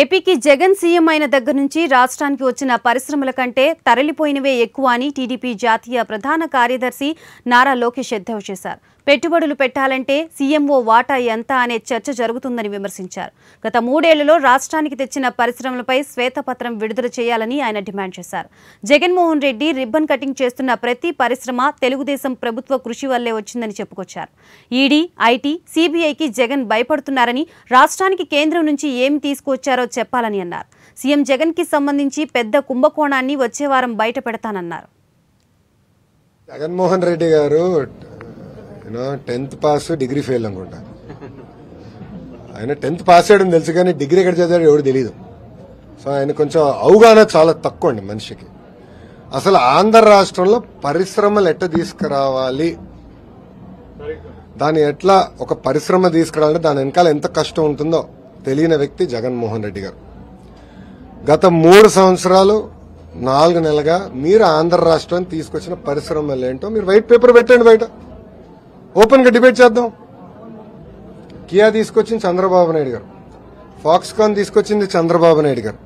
ఏపీకి జగన్ సీఎం అయిన దగ్గర నుంచి రాష్ట్రానికి వచ్చిన పరిశ్రమల కంటే తరలిపోయినవే ఎక్కువ అని టీడీపీ జాతీయ ప్రధాన కార్యదర్శి నారా లోకేష్ ఎద్దేవా చేశారు పెట్టుబడులు పెట్టాలంటే సీఎంఓ వాటా ఎంత అనే చర్చ జరుగుతుందని విమర్శించారు గత మూడేళ్లలో రాష్ట్రానికి తెచ్చిన పరిశ్రమలపై శ్వేతపత్రం విడుదల చేయాలని ఆయన డిమాండ్ చేశారు జగన్మోహన్ రెడ్డి రిబ్బన్ కటింగ్ చేస్తున్న ప్రతి పరిశ్రమ తెలుగుదేశం ప్రభుత్వ కృషి వల్లే వచ్చిందని చెప్పుకొచ్చారు ఈడీ ఐటీ సీబీఐకి జగన్ భయపడుతున్నారని రాష్ట్రానికి కేంద్రం నుంచి ఏమి తీసుకొచ్చారు ఇచ్చారో చెప్పాలని అన్నారు సీఎం కి సంబంధించి పెద్ద కుంభకోణాన్ని వచ్చే వారం బయట పెడతానన్నారు జగన్మోహన్ రెడ్డి గారు టెన్త్ పాస్ డిగ్రీ ఫెయిల్ అనుకుంటా ఆయన టెన్త్ పాస్ చేయడం తెలుసు కానీ డిగ్రీ ఎక్కడ చదివాడు ఎవరు తెలియదు సో ఆయన కొంచెం అవగాహన చాలా తక్కువ అండి మనిషికి అసలు ఆంధ్ర రాష్ట్రంలో పరిశ్రమలు ఎట్లా తీసుకురావాలి దాన్ని ఎట్లా ఒక పరిశ్రమ తీసుకురావాలంటే దాని వెనకాల ఎంత కష్టం ఉంటుందో తెలియని వ్యక్తి జగన్మోహన్ రెడ్డి గారు గత మూడు సంవత్సరాలు నాలుగు నెలలుగా మీరు ఆంధ్ర రాష్ట్రాన్ని తీసుకొచ్చిన పరిశ్రమలు ఏంటో మీరు వైట్ పేపర్ పెట్టండి బయట ఓపెన్గా డిబేట్ చేద్దాం కియా తీసుకొచ్చింది చంద్రబాబు నాయుడు గారు ఫాక్స్కాన్ తీసుకొచ్చింది చంద్రబాబు నాయుడు గారు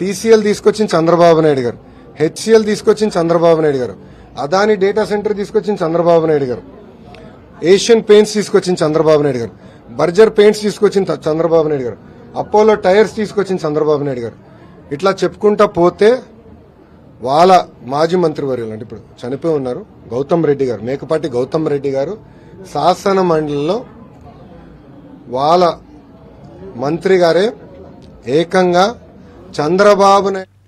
టీసీఎల్ తీసుకొచ్చింది చంద్రబాబు నాయుడు గారు హెచ్సిఎల్ తీసుకొచ్చింది చంద్రబాబు నాయుడు గారు అదాని డేటా సెంటర్ తీసుకొచ్చింది చంద్రబాబు నాయుడు గారు ఏషియన్ పెయింట్స్ తీసుకొచ్చింది చంద్రబాబు నాయుడు గారు బర్జర్ పెయింట్స్ తీసుకొచ్చింది చంద్రబాబు నాయుడు గారు అపోలో టైర్స్ తీసుకొచ్చింది చంద్రబాబు నాయుడు గారు ఇట్లా చెప్పుకుంటా పోతే వాళ్ళ మాజీ వర్యులు అంటే ఇప్పుడు చనిపోయి ఉన్నారు గౌతమ్ రెడ్డి గారు మేకపాటి గౌతమ్ రెడ్డి గారు శాసన మండలిలో వాళ్ళ మంత్రి గారే ఏకంగా చంద్రబాబు నాయుడు